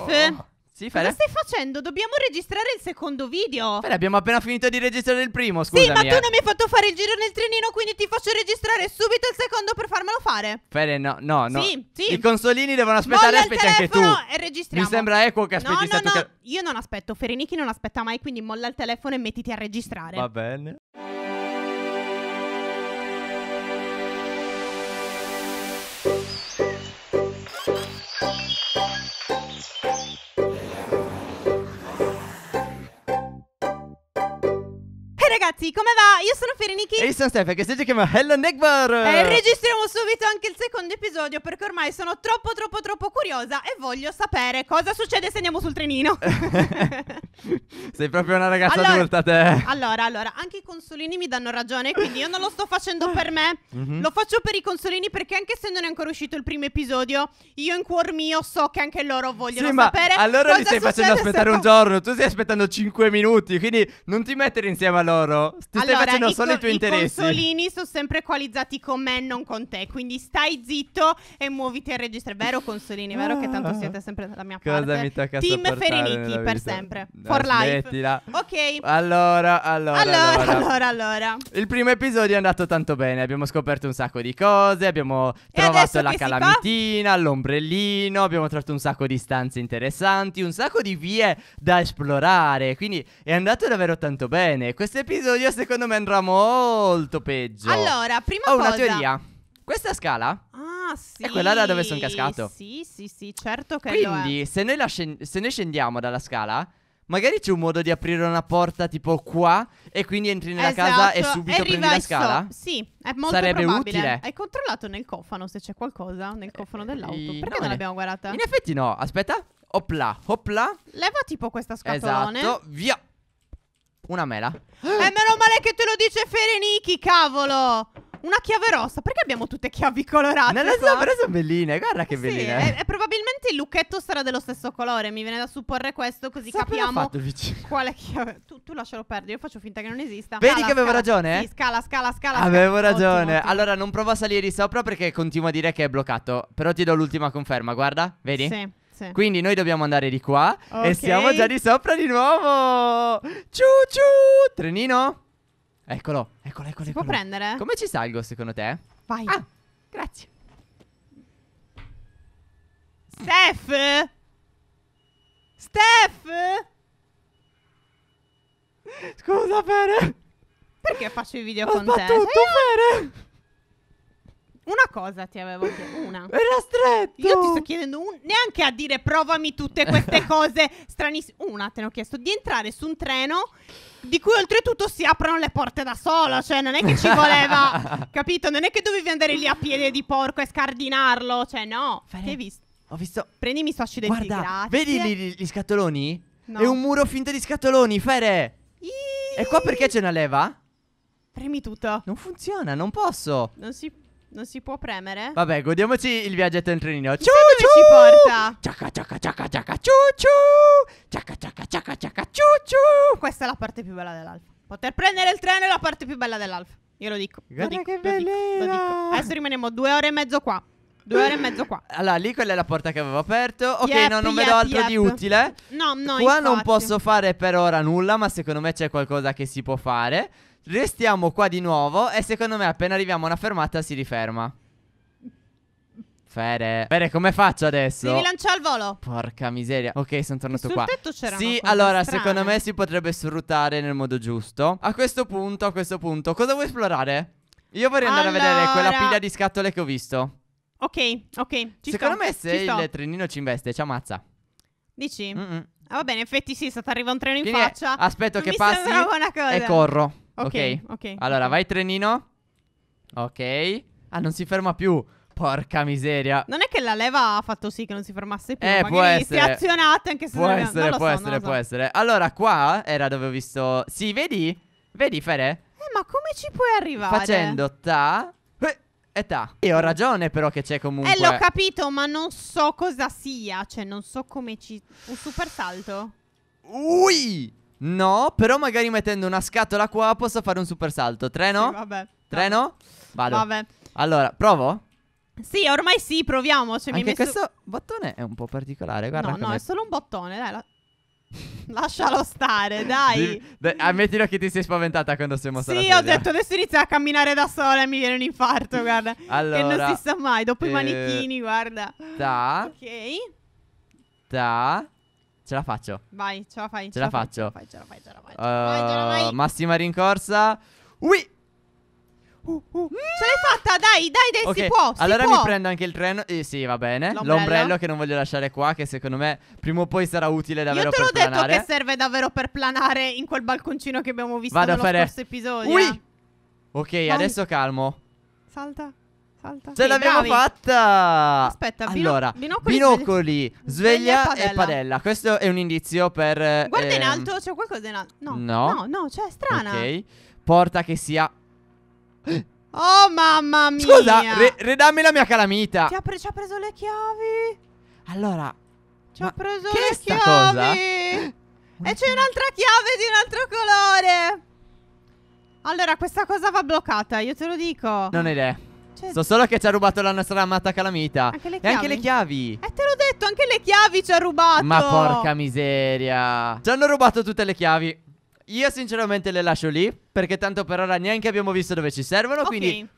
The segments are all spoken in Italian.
Steph? Sì, Fede? Cosa stai facendo? Dobbiamo registrare il secondo video. Fede, abbiamo appena finito di registrare il primo, scusami. Sì, ma tu eh. non mi hai fatto fare il giro nel trenino, quindi ti faccio registrare subito il secondo per farmelo fare. Fede, no, no, no. Sì, sì. I consolini devono aspettare, Molla aspetti anche tu. e registriamo. Mi sembra equo che aspetti no, no, no. Che... Io non aspetto, Ferenichi non aspetta mai, quindi molla il telefono e mettiti a registrare. Va bene. ragazzi, come va? Io sono Fereniki E io sono Stefan, che si chiama Hello Negbar E eh, registriamo subito anche il secondo episodio Perché ormai sono troppo troppo troppo curiosa E voglio sapere cosa succede se andiamo sul trenino Sei proprio una ragazza allora, adulta te Allora, allora, anche i consolini mi danno ragione Quindi io non lo sto facendo per me mm-hmm. Lo faccio per i consolini perché anche se non è ancora uscito il primo episodio Io in cuor mio so che anche loro vogliono sì, sapere ma allora li stai facendo aspettare un giorno Tu stai aspettando 5 minuti Quindi non ti mettere insieme a loro tesoro. Ti allora, stai facendo solo co- i tuoi interessi. I consolini sono sempre equalizzati con me, non con te. Quindi stai zitto e muoviti a registrare. vero, consolini, vero che tanto siete ah. sempre dalla mia cosa parte. Cosa mi tocca Team Fereniti per sempre. No, eh, For smettila. life. Ok. Allora, allora, allora, allora, allora, allora. Il primo episodio è andato tanto bene. Abbiamo scoperto un sacco di cose. Abbiamo trovato la calamitina, l'ombrellino. Abbiamo trovato un sacco di stanze interessanti, un sacco di vie da esplorare. Quindi è andato davvero tanto bene. Questo episodio episodio secondo me andrà molto peggio. Allora, prima cosa... Ho cosa... una teoria. Questa scala ah, sì. è quella da dove sono cascato. Sì, sì, sì, certo che Quindi, se noi, scend- se noi scendiamo dalla scala, magari c'è un modo di aprire una porta tipo qua e quindi entri nella esatto. casa e subito prendi la scala? Sì, è molto Sarebbe probabile. utile. Hai controllato nel cofano se c'è qualcosa nel eh, cofano dell'auto? Eh, Perché no, non eh. l'abbiamo guardata? In effetti no, aspetta. Opla, opla. Leva tipo questa scatolone. Esatto, via. Una mela. eh, meno male che te lo dice Fereniki, cavolo! Una chiave rossa. Perché abbiamo tutte chiavi colorate? Non lo so, però sono belline. Guarda che sì, belline. È, eh, è eh, probabilmente il lucchetto sarà dello stesso colore. Mi viene da supporre questo, così Sapere capiamo fatto, quale chiave. Tu, tu lascialo perdere. Io faccio finta che non esista. Vedi scala, che avevo scala, ragione? Eh? Sì, scala, scala, scala. Avevo scala. ragione. Ottimo, ottimo. Allora, non provo a salire di sopra perché continuo a dire che è bloccato. Però ti do l'ultima conferma. Guarda, vedi? Sì. Sì. Quindi noi dobbiamo andare di qua okay. e siamo già di sopra di nuovo. Ciu ciu! Trenino? Eccolo, eccolo, eccolo. Si eccolo. può prendere? Come ci salgo secondo te? Vai. Ah, grazie. Steph? Steph? Scusa, Fere. Perché faccio i video Ho con te? Ho tutto, Fere. Una cosa ti avevo chiesto. Una. Era stretto. Io ti sto chiedendo un... neanche a dire provami tutte queste cose stranissime. Una, te ne ho chiesto di entrare su un treno di cui oltretutto si aprono le porte da sola. Cioè, non è che ci voleva, capito? Non è che dovevi andare lì a piede di porco e scardinarlo. Cioè, no. Fare... Che hai visto? Ho visto. Prendimi i sasci del Guarda, Vedi lì, gli scatoloni? No. È un muro finto di scatoloni, Fere. Iii. E qua perché c'è una leva? Premi tutto. Non funziona, non posso. Non si può. Non si può premere? Vabbè, godiamoci il viaggetto in trenino. Ciao, ciu! ci porta? Ciacca, ciacca, ciacca, ciacca, ciu, ciu! Ciacca, ciacca, ciacca, ciacca, ciu, ciu! Questa è la parte più bella dell'alfa. Poter prendere il treno è la parte più bella dell'alfa. Io lo dico. Guarda lo dico, che bellezza! Adesso rimaniamo due ore e mezzo qua. Due ore e mezzo qua. Allora, lì quella è la porta che avevo aperto. Ok, yep, no, non yep, altro yep. di utile. No, no, Qua infatti. non posso fare per ora nulla, ma secondo me c'è qualcosa che si può fare. Restiamo qua di nuovo e secondo me appena arriviamo a una fermata si riferma. Fere. Fere, come faccio adesso? Devi lanciare al volo. Porca miseria. Ok, sono tornato sul qua. Sul tetto c'era. Sì, allora, strane. secondo me si potrebbe sfruttare nel modo giusto. A questo punto, a questo punto, cosa vuoi esplorare? Io vorrei andare allora... a vedere quella pila di scatole che ho visto. Ok, ok. Ci secondo sto, me se il sto. trenino ci investe, ci ammazza. Dici? Mm -mm. Ah, va bene, in effetti sì, se ti arriva un treno in Quindi faccia. Aspetto che passi e corro. Ok, ok. Allora, vai trenino. Ok. Ah, non si ferma più. Porca miseria. Non è che la leva ha fatto sì che non si fermasse più. Eh, Magari può essere. Si è azionata anche se può non essere, non può so, essere, so. può essere. Allora, qua era dove ho visto. Sì, vedi? Vedi, Fere? Eh, ma come ci puoi arrivare? Facendo ta. Eh, e ta. E ho ragione, però, che c'è comunque. Eh, l'ho capito, ma non so cosa sia. Cioè, non so come ci. Un super salto. Ui! No, però magari mettendo una scatola qua posso fare un super salto. Tre no? Sì, vabbè. Tre vabbè. no? Vado. Vabbè. Allora, provo? Sì, ormai sì, proviamo. Cioè, Anche messo... questo bottone è un po' particolare, guarda. No, no, è... solo un bottone, dai. La... Lascialo stare, dai. De- ammettilo che ti sei spaventata quando siamo stati. Sì, ho detto adesso inizia a camminare da sola e mi viene un infarto, guarda. allora, che non si sa mai, dopo eh... i manichini, eh, guarda. Da. Ok. Da. Ce la faccio. Vai, ce la fai. Ce, ce la, fai, faccio. Fai, ce la fai, ce la fai. Eh, ce la fai, uh, vai, massima rincorsa. Ui! Uh, uh. Mm. Ce l'hai fatta, dai, dai, dai, okay. si può. Si allora può. mi prendo anche il treno. Eh, sì, va bene. L'ombrello che non voglio lasciare qua, che secondo me prima o poi sarà utile davvero per planare. Io te l'ho detto che serve davvero per planare in quel balconcino che abbiamo visto Vado nello fare... scorso episodio. Ui! Ok, Vai. adesso calmo. Salta. Salta. Ce sì, l'abbiamo bravi. fatta! Aspetta, bino- allora, binocoli, binocoli sveglia, sveglia, e padella. padella. Questo è un indizio per. Guarda ehm... in alto, c'è qualcosa in alto. No, no, no, no cioè, strana. Ok, porta che sia. Oh, mamma mia! Scusa, re- redammi la mia calamita. Ci ha, pre- ci ha, preso le chiavi. Allora, ci ha preso le chiavi. E c'è un'altra chiave di un altro colore. Allora, questa cosa va bloccata, io te lo dico. Non è idea. Cioè, so solo che ci ha rubato la nostra amata calamita. Anche e anche le chiavi. Eh, te l'ho detto, anche le chiavi ci ha rubato. Ma porca miseria. Ci hanno rubato tutte le chiavi. Io sinceramente le lascio lì, perché tanto per ora neanche abbiamo visto dove ci servono, okay. quindi...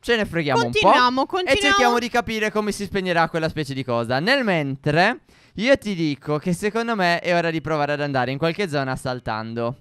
Ce ne freghiamo continuiamo, un po' Continuiamo, continuiamo. e cerchiamo di capire come si spegnerà quella specie di cosa. Nel mentre, io ti dico che secondo me è ora di provare ad andare in qualche zona saltando.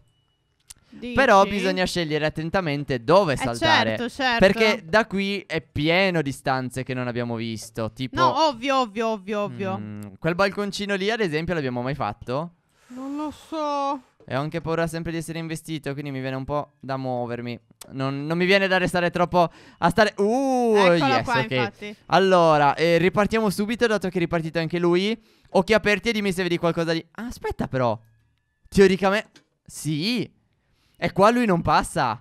Dici? Però bisogna scegliere attentamente dove eh saltare. Certo, certo. Perché da qui è pieno di stanze che non abbiamo visto. Tipo, no, ovvio, ovvio, ovvio, ovvio. Mm, quel balconcino lì, ad esempio, l'abbiamo mai fatto? Non lo so. E ho anche paura sempre di essere investito, quindi mi viene un po' da muovermi. Non, non mi viene da restare troppo a stare... Uh, Eccolo yes, qua, okay. infatti. Allora, eh, ripartiamo subito, dato che è ripartito anche lui. Occhi aperti e dimmi se vedi qualcosa di... aspetta però. Teoricamente... Sì. E qua lui non passa.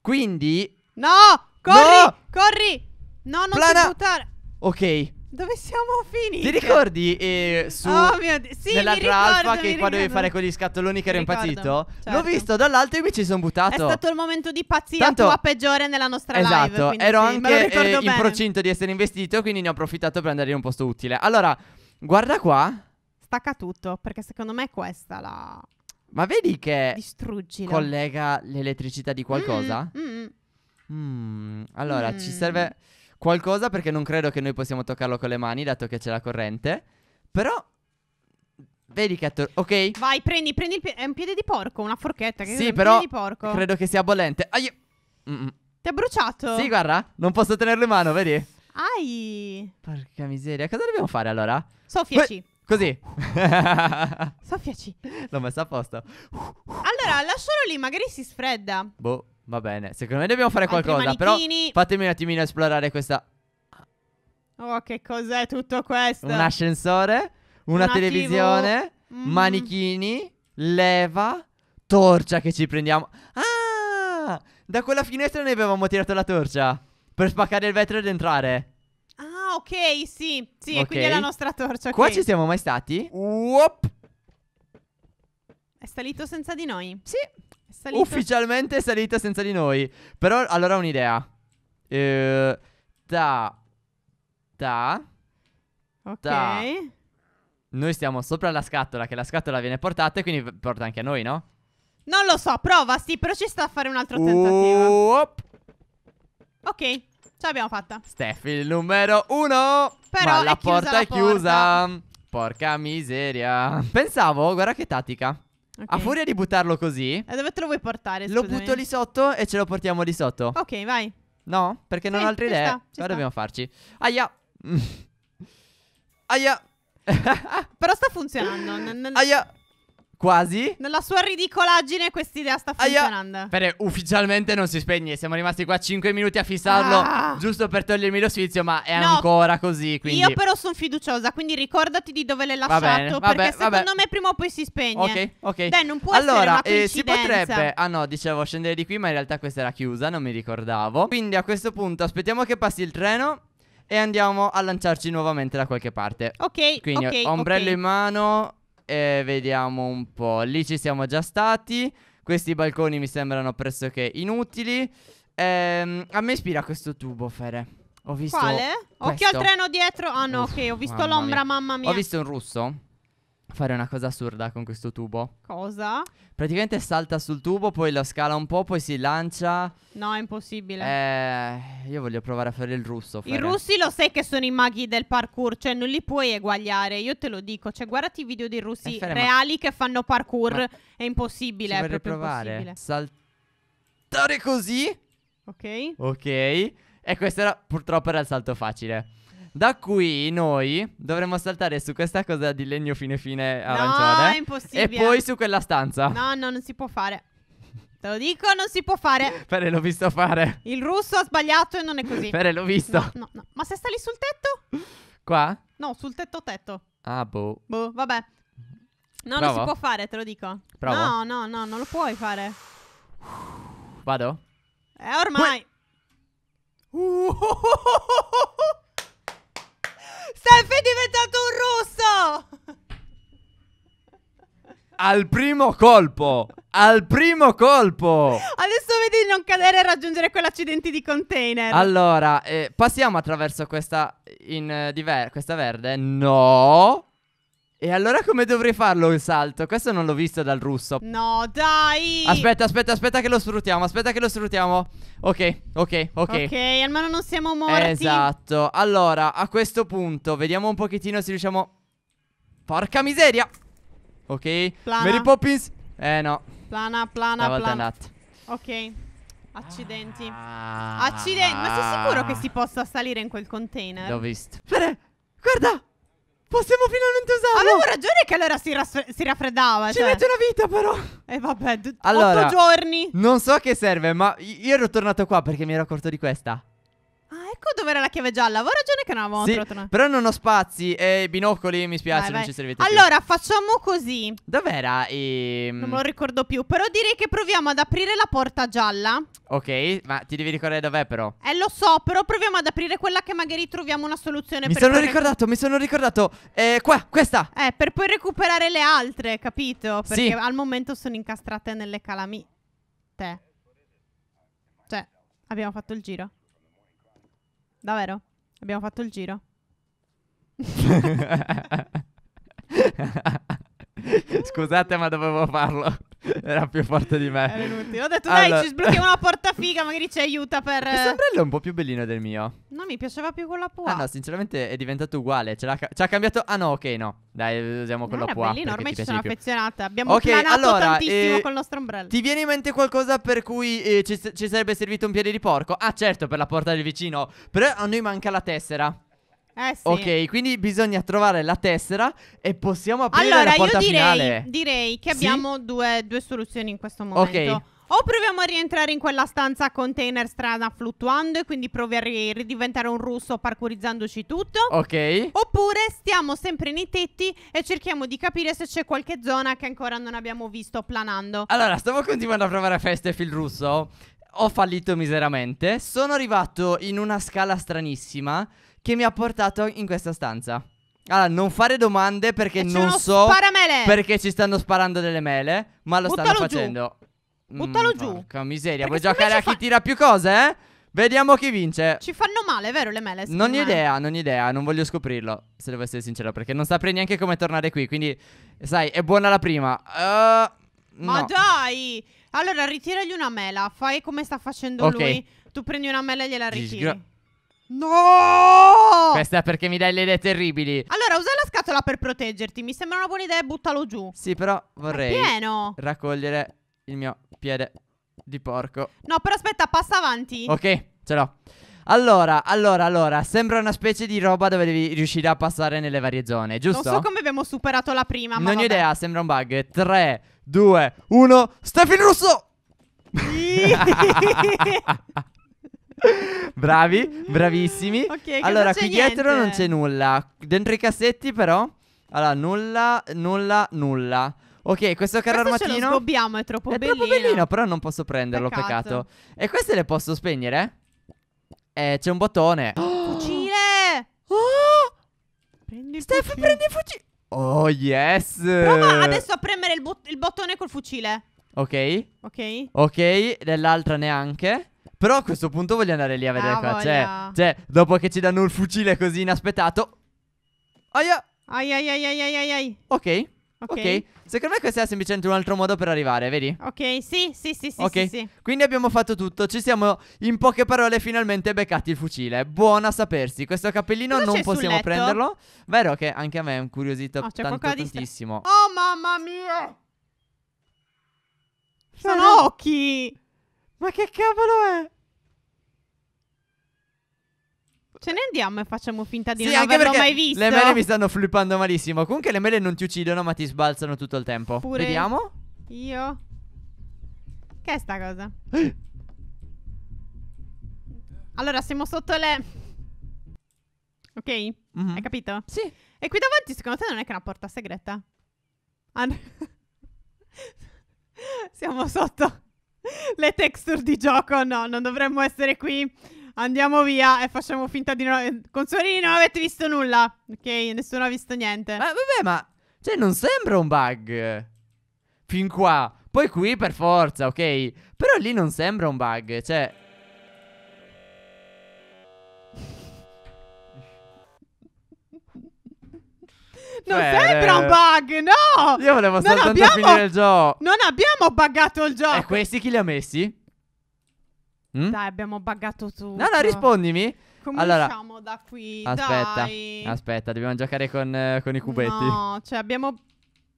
Quindi... No! Corri! No! Corri! No, non Plana... ti buttare. Ok. Dove siamo finiti? Ti ricordi eh, su oh, mio Dio. Sì, nella tralfa che qua dovevi fare con gli scattoloni che ero impazzito? Certo. L'ho visto dall'alto e mi ci sono buttato. È stato il momento di pazzia Tanto... tua peggiore nella nostra esatto, live. Esatto, ero sì, anche eh, in procinto di essere investito, quindi ne ho approfittato per andare in un posto utile. Allora, guarda qua. Stacca tutto, perché secondo me è questa la ma vedi che Distruggilo. collega l'elettricità di qualcosa? Mm, mm. Mm, mm allora, ci mm. serve qualcosa perché non credo che noi possiamo toccarlo con le mani, dato che c'è la corrente. Però Vedi che attor- ok? Vai, prendi, prendi il piede. È un piede di porco, una forchetta. Che sì, però. Credo che sia bollente. Ai- mm, Ti ha bruciato? Sì, guarda. Non posso tenerlo in mano, vedi? Ai. Porca miseria. Cosa dobbiamo fare allora? Soffiaci. Così. Soffiaci. L'ho messa apposta. Allora, lascialo lì, magari si sfredda. Boh, va bene. Secondo me dobbiamo fare qualcosa. Manichini. Però fatemi un attimino esplorare questa. Oh, che cos'è tutto questo? Un ascensore, una, una televisione, mm. manichini, leva, torcia che ci prendiamo. Ah! Da quella finestra noi avevamo tirato la torcia. Per spaccare il vetro ed entrare ok, sì. Sì, e quindi è la nostra torcia. ok. Qua ci siamo mai stati? Uop. È salito senza di noi. Sì. È salito. Ufficialmente è salito senza di noi. Però allora ho un'idea. Eh, ta. Ta. ok. da. Noi stiamo sopra la scatola, che la scatola viene portata e quindi porta anche a noi, no? Non lo so, prova, sì, però ci sta a fare un altro tentativo. Uop. Ok. Ce l'abbiamo fatta. Steffi il numero uno. Però Ma la porta è chiusa. Porta. Porca miseria. Pensavo, guarda che tattica. Okay. A furia di buttarlo così. E eh, dove te lo vuoi portare? Scusami. Lo butto lì sotto e ce lo portiamo lì sotto. Ok, vai. No, perché sì, non ho altre idee. Sta, dobbiamo farci. Aia. Aia. Però sta funzionando. Aia. Quasi? Nella sua ridicolaggine questa idea sta funzionando. Aia. Bene, ufficialmente non si spegne. Siamo rimasti qua 5 minuti a fissarlo ah. giusto per togliermi lo sfizio, ma è no, ancora così. Quindi... Io però sono fiduciosa, quindi ricordati di dove l'hai lasciato. Bene, vabbè, perché vabbè. secondo me prima o poi si spegne. Ok, ok. Beh, non può allora, eh, si potrebbe... Ah no, dicevo scendere di qui, ma in realtà questa era chiusa, non mi ricordavo. Quindi a questo punto aspettiamo che passi il treno e andiamo a lanciarci nuovamente da qualche parte. Ok, Quindi okay, ombrello okay. in mano e vediamo un po'. Lì ci siamo già stati. Questi balconi mi sembrano pressoché inutili. Ehm, a me ispira questo tubo, Fere. Ho visto. Quale? Questo. Occhio al treno dietro. Ah, no, Uff, ok. Ho visto mamma l'ombra, mia. mamma mia. Ho visto un russo fare una cosa assurda con questo tubo. Cosa? Praticamente salta sul tubo, poi lo scala un po', poi si lancia. No, è impossibile. Eh, io voglio provare a fare il russo. Fare. I russi lo sai che sono i maghi del parkour, cioè non li puoi eguagliare, io te lo dico. Cioè, guardati i video dei russi eh, fare, reali ma... che fanno parkour, ma... è impossibile. Ci vorrei è provare. Impossibile. Saltare così. Ok. Ok. E questo era, purtroppo era il salto facile. Da qui noi dovremmo saltare su questa cosa di legno fine fine arancione. No, è impossibile. E poi su quella stanza. No, no, non si può fare. Te lo dico, non si può fare. Pere, l'ho visto fare. Il russo ha sbagliato e non è così. Pere, l'ho visto. No, no, no. Ma se sta lì sul tetto? Qua? No, sul tetto tetto. Ah, boh. Boh, vabbè. No, Provo. non si può fare, te lo dico. Provo. No, no, no, non lo puoi fare. Vado? Eh, ormai. Uh. Steph è diventato un russo! Al primo colpo! Al primo colpo! Adesso vedi di non cadere e raggiungere quell'accidente di container. Allora, eh, passiamo attraverso questa, in, eh, questa verde. No! E allora come dovrei farlo il salto? Questo non l'ho visto dal russo. No, dai! Aspetta, aspetta, aspetta che lo sfruttiamo, aspetta che lo sfruttiamo. Ok, ok, ok. Ok, almeno non siamo morti. Esatto. Allora, a questo punto, vediamo un pochettino se riusciamo... Porca miseria! Ok. Plana. Mary Poppins. Eh no. Plana, plana, Stavolta plana. Andata. Ok. Accidenti. Ah. Accidenti. Ma sei sicuro che si possa salire in quel container? L'ho visto. Guarda! Possiamo finalmente usarlo. Avevo ragione che allora si, raffre- si raffreddava. Ci cioè. mette una vita, però. E eh, vabbè, d- allora, 8 giorni. Non so a che serve, ma io ero tornato qua perché mi ero accorto di questa sacco dove la chiave gialla. Avevo ragione che non avevamo sì, trovato Però non ho spazi e binocoli, mi spiace, vai, non vai. ci servite Allora, più. facciamo così. Dov'era? Ehm... Non me lo ricordo più, però direi che proviamo ad aprire la porta gialla. Ok, ma ti devi ricordare dov'è però. Eh, lo so, però proviamo ad aprire quella che magari troviamo una soluzione mi per sono ricordato, mi sono ricordato. Eh, qua, questa. Eh, per poi recuperare le altre, capito? Perché sì. al momento sono incastrate nelle calamite. Cioè, abbiamo fatto il giro davvero. Abbiamo fatto il giro. Scusate, ma dovevo farlo. Era più forte di me. Era Ho detto, allora... dai, ci sblocchiamo la porta figa, magari ci aiuta per... Questo ombrello è un po' più bellino del mio. No, mi piaceva più quello a pua. Ah, no, sinceramente è diventato uguale. Ce l'ha, ca- ha cambiato... Ah, no, ok, no. Dai, usiamo quello a pua. bellino, ormai ci sono affezionata. Abbiamo okay, allora, tantissimo eh, con il nostro ombrello. Ti viene in mente qualcosa per cui eh, ci, ci sarebbe servito un piede di porco? Ah, certo, per la porta del vicino. Però a noi manca la tessera. Eh sì. Ok, quindi bisogna trovare la tessera e possiamo aprire allora, la porta direi, finale. direi che abbiamo sì? due, due, soluzioni in questo momento. Ok. O proviamo a rientrare in quella stanza container strana fluttuando e quindi provi a ridiventare un russo parkourizzandoci tutto. Ok. Oppure stiamo sempre nei tetti e cerchiamo di capire se c'è qualche zona che ancora non abbiamo visto planando. Allora, stavo continuando a provare a feste il russo. Ho fallito miseramente. Sono arrivato in una scala stranissima che mi ha portato in questa stanza. Allora, non fare domande perché e non so sparamele. perché ci stanno sparando delle mele, ma lo Buttalo stanno facendo. Giù. Mm, Buttalo mm, giù. Porca miseria, perché vuoi giocare a chi fa... tira più cose, eh? Vediamo chi vince. Ci fanno male, vero le mele? Non ho idea, non ho idea, non voglio scoprirlo, se devo essere sincero, perché non saprei neanche come tornare qui, quindi sai, è buona la prima. Uh, no. Ma dai! Allora, ritiragli una mela, fai come sta facendo okay. lui. Tu prendi una mela e gliela ritiri. No! Questa è perché mi dai le idee terribili. Allora, usa la scatola per proteggerti. Mi sembra una buona idea, buttalo giù. Sì, però vorrei raccogliere il mio piede di porco. No, però aspetta, passa avanti. Ok, ce l'ho. Allora, allora, allora, sembra una specie di roba dove devi riuscire a passare nelle varie zone, giusto? Non so come abbiamo superato la prima, ma Non ho idea, sembra un bug. 3, 2, 1, Stefano Russo! Bravi, bravissimi. Okay, allora, qui niente. dietro non c'è nulla. Dentro i cassetti, però. Allora, nulla, nulla, nulla. Ok, questo carro questo armatino. Lo sgobbiamo, è troppo è bellino. È troppo bellino, però non posso prenderlo, peccato. peccato. E queste le posso spegnere? Eh, c'è un bottone. Oh! Fucile! Oh! Prendi Steph, fucile. prendi il fucile. Oh, yes. Prova adesso a premere il, il bottone col fucile. Ok. Ok. Ok, dell'altra neanche. Però a questo punto voglio andare lì a vedere ah, qua. Cioè, cioè, dopo che ci danno il fucile così inaspettato. Aia! Ai ai ai ai ai ai ai. Ok. Ok. Secondo me questo è semplicemente un altro modo per arrivare, vedi? Ok, sì, sì, sì, sì, okay. sì, sì. Quindi abbiamo fatto tutto, ci siamo in poche parole finalmente beccati il fucile. Buona sapersi. Questo cappellino Cosa non possiamo prenderlo. Vero che anche a me è un curiosito oh, tanto tantissimo. Oh mamma mia! Cioè, Sono occhi! Ma che cavolo è? Ce ne andiamo e facciamo finta di sì, non averlo mai visto. Le mele mi stanno flippando malissimo. Comunque le mele non ti uccidono, ma ti sbalzano tutto il tempo. Pure Vediamo. Io. Che è sta cosa? allora, siamo sotto le. Ok? Mm -hmm. Hai capito? Sì. E qui davanti, secondo te, non è che è una porta segreta? Ah, siamo sotto le texture di gioco. No, non dovremmo essere qui andiamo via e facciamo finta di no. Consolini, non avete visto nulla. Ok, nessuno ha visto niente. Ma vabbè, ma. Cioè, non sembra un bug. Fin qua. Poi qui per forza, ok? Però lì non sembra un bug. Cioè. Non Beh, sembra un bug, no! Io volevo soltanto abbiamo, finire il gioco. Non abbiamo buggato il gioco. E eh, questi chi li ha messi? Mm? Dai, abbiamo buggato tutto. No, no, rispondimi. Cominciamo allora, da qui. Aspetta, dai. aspetta, dobbiamo giocare con, eh, con i cubetti. No, cioè abbiamo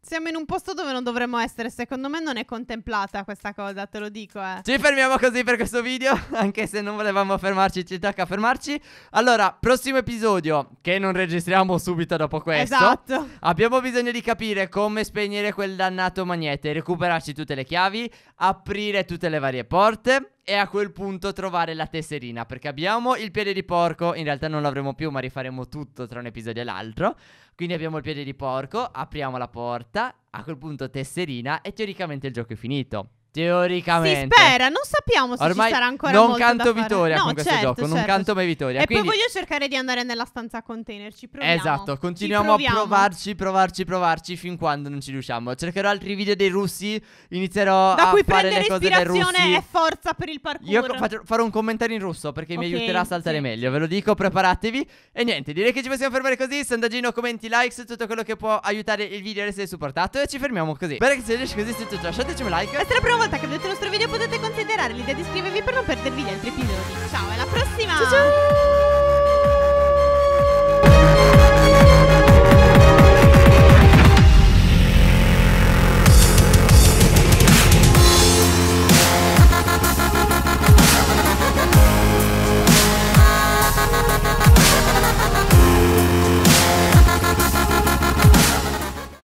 siamo in un posto dove non dovremmo essere. Secondo me non è contemplata questa cosa, te lo dico, eh. Ci fermiamo così per questo video, anche se non volevamo fermarci, ci tocca fermarci. Allora, prossimo episodio, che non registriamo subito dopo questo. Esatto. Abbiamo bisogno di capire come spegnere quel dannato magnete, recuperarci tutte le chiavi, aprire tutte le varie porte e a quel punto trovare la tesserina perché abbiamo il piede di porco, in realtà non l'avremo più ma rifaremo tutto tra un episodio e l'altro, quindi abbiamo il piede di porco, apriamo la porta, a quel punto tesserina e teoricamente il gioco è finito. Teoricamente. Si spera, non sappiamo se Ormai ci sarà ancora non molto canto vittoria no, con questo certo, gioco, certo. non canto mai vittoria. E quindi... poi voglio cercare di andare nella stanza a ci proviamo. Esatto, continuiamo a provarci, provarci, provarci fin quando non ci riusciamo. Cercherò altri video dei russi, inizierò da a fare le cose dei russi. Da cui prendere e forza per il parkour. Io faccio, farò un commentario in russo perché okay, mi aiuterà a saltare sì. meglio, ve lo dico, preparatevi. E niente, direi che ci possiamo fermare così, sondaggino, commenti, likes, tutto quello che può aiutare il video ad essere supportato e ci fermiamo così. Bene che se riesci così se tutto, lasciateci un like. E se la prova volta che vedete il nostro video potete considerare l'idea di iscrivervi per non perdervi gli altri episodi. Ciao, alla prossima! Ciao! ciao!